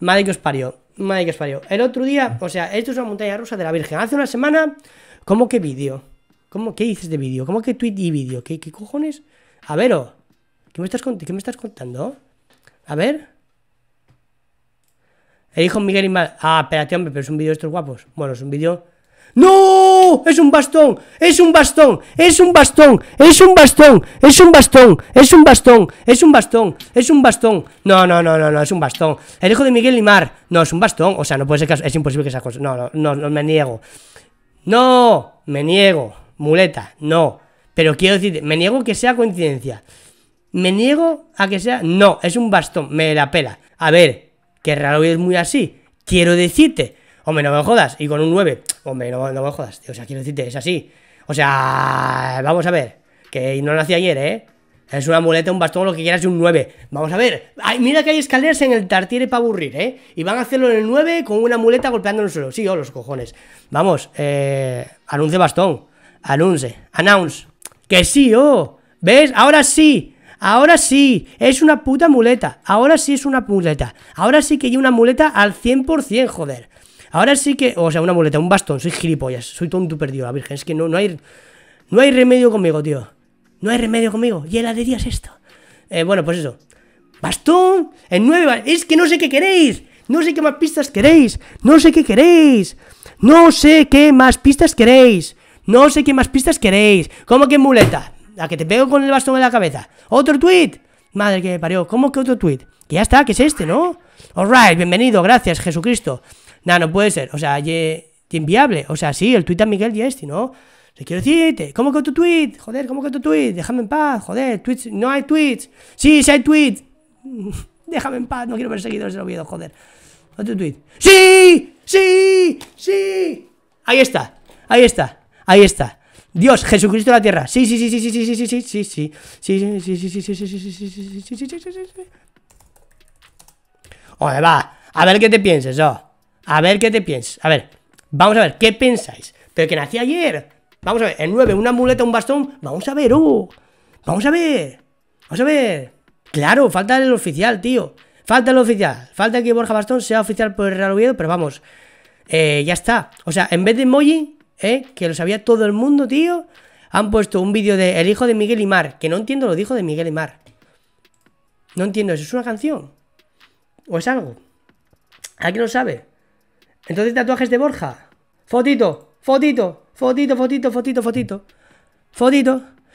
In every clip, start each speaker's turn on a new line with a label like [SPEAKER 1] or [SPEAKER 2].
[SPEAKER 1] Madre que os parió. Madre que os parió. El otro día, o sea, esto es una montaña rusa de la Virgen. Hace una semana, ¿cómo que vídeo? ¿Cómo, ¿Qué dices de vídeo? ¿Cómo que tweet y vídeo? ¿Qué, cojones? A ver, oh, ¿qué, me estás ¿qué me estás contando? A ver. El hijo Miguel mal. Ah, espérate, hombre, pero es un vídeo de estos guapos. Bueno, es un vídeo no, es un bastón, es un bastón, es un bastón, es un bastón, es un bastón, es un bastón, es un bastón, es un bastón. No, no, no, no, no, es un bastón. El hijo de Miguel Limar, no, es un bastón. O sea, no puede ser que es imposible que sea cosa. No, no, no, me niego. No, me niego. Muleta, no. Pero quiero decir, me niego que sea coincidencia. Me niego a que sea. No, es un bastón, me la pela. A ver, que raro es muy así. Quiero decirte. Hombre, no me jodas, y con un 9. Hombre, no, me jodas, O sea, quiero decirte, es así. O sea, vamos a ver. Que no lo hacía ayer, ¿eh? Es una muleta, un bastón, lo que quieras, y un 9. Vamos a ver. mira que hay escaleras en el tartiere para aburrir, ¿eh? Y van a hacerlo en el 9 con una muleta golpeando en el suelo. Sí, oh, los cojones. Vamos, eh. Anunce bastón. Anunce. Announce. Que sí, oh. ¿Ves? Ahora sí. Ahora sí, es una puta muleta. Ahora sí es una muleta. Ahora sí que hay una muleta al 100%, joder. Ahora sí que, o sea, una muleta, un bastón, soy gilipollas, soy tonto perdido, la virgen. Es que no, no, hay, no hay remedio conmigo, tío. No hay remedio conmigo. Y la de Dios esto. Eh, bueno, pues eso. Bastón, en nueve, es que no sé qué queréis. No sé qué más pistas queréis. No sé qué queréis. No sé qué más pistas queréis. No sé qué más pistas queréis. ¿Cómo que muleta? La que te pego con el bastón en la cabeza. ¿Otro tweet? Madre que me parió. ¿Cómo que otro tweet? Que ya está, que es este, ¿no? Alright, bienvenido, gracias, Jesucristo. Nah, no puede ser. O sea, ye, inviable. O sea, sí, el tweet a Miguel y ¿no? Le quiero decirte, ¿cómo que tu tweet? Joder, ¿cómo que tu tweet? Déjame en paz, joder, tweets, no hay tweets. Sí, sí hay tweets. Déjame en paz, no quiero ver seguidores del Oviedo, joder. tweet. ¡Sí! ¡Sí! ¡Sí! Ahí está, ahí está, ahí está. Dios, Jesucristo de la tierra. Sí, sí, sí, sí, sí, sí, sí, sí, sí, sí. Sí, sí, sí, sí, sí, sí, sí, sí, sí, sí, sí, sí, sí, sí. sí va, a ver qué te sí sí a ver qué te piensas. A ver, vamos a ver, ¿qué pensáis? Pero que nací ayer. Vamos a ver, el 9, una muleta, un bastón. Vamos a ver, oh, Vamos a ver. Vamos a ver. Claro, falta el oficial, tío. Falta el oficial. Falta que Borja Bastón sea oficial por el Real Oviedo, pero vamos. Eh, ya está. O sea, en vez de emoji, eh, que lo sabía todo el mundo, tío, han puesto un vídeo de El hijo de Miguel Mar Que no entiendo lo dijo de Miguel Mar No entiendo, ¿eso es una canción? ¿O es algo? ¿Alguien lo sabe? Entonces, tatuajes de Borja. Fotito, fotito, fotito, fotito, fotito, fotito. Fotito.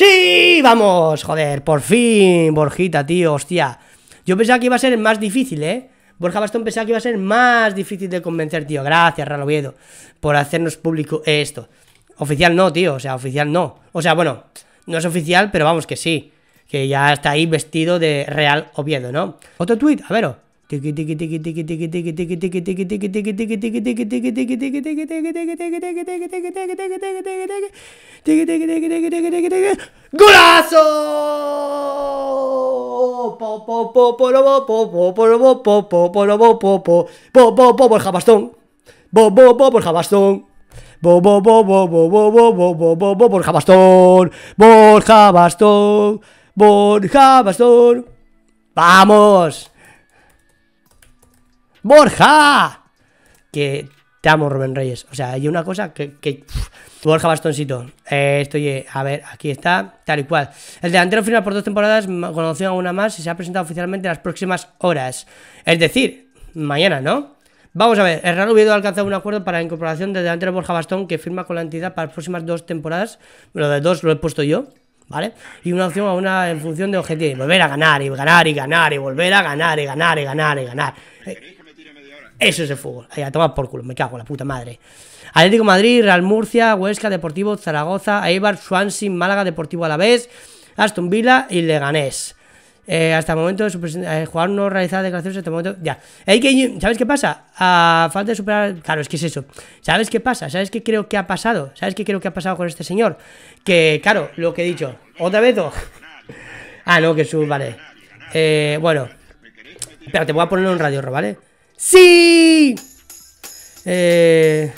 [SPEAKER 1] ¡Sí! ¡Vamos! Joder, por fin, Borjita, tío, hostia. Yo pensaba que iba a ser más difícil, ¿eh? Borja Bastón pensaba que iba a ser más difícil de convencer, tío. Gracias, Oviedo, por hacernos público esto. Oficial no, tío, o sea, oficial no. O sea, bueno, no es oficial, pero vamos que sí. Que ya está ahí vestido de Real Oviedo, ¿no? Otro tweet a ver. Tiki Tiki Tiki Por Javastón. Tiki Tiki Tiki Tiki Tiki Tiki Tiki Bastón, Borja Bastón, ¡Vamos! ¡Borja! Que te amo, Rubén Reyes. O sea, hay una cosa que. Borja Bastoncito. Eh, estoy. a ver, aquí está, tal y cual. El delantero firma por dos temporadas, con opción a una más y se ha presentado oficialmente en las próximas horas. Es decir, mañana, ¿no? Vamos a ver, el Real Oviedo ha alcanzado un acuerdo para la incorporación del delantero Borja Bastón, que firma con la entidad para las próximas dos temporadas. Lo de dos lo he puesto yo, ¿vale? Y una opción a una en función de objetivo. Volver a ganar, y ganar, y ganar, y volver a ganar, y ganar, y ganar, y ganar. Eh, eso es el fútbol. Ahí a tomar por culo, me cago en la puta madre. Atlético Madrid, Real Murcia, Huesca, Deportivo, Zaragoza, Eibar, Swansea, Málaga, Deportivo vez, Aston Villa y Leganés. Eh, hasta el momento de eh, jugar no realizaba declaraciones hasta el momento. Ya. ¿Sabes qué pasa? A falta de superar. Claro, es que es eso. ¿Sabes qué pasa? ¿Sabes qué creo que ha pasado? ¿Sabes qué creo que ha pasado con este señor? Que, claro, lo que he dicho. ¿Otra vez ah, no, que su, vale. Eh, bueno. pero te voy a poner un radio, ¿vale? ¡Sí! Eh...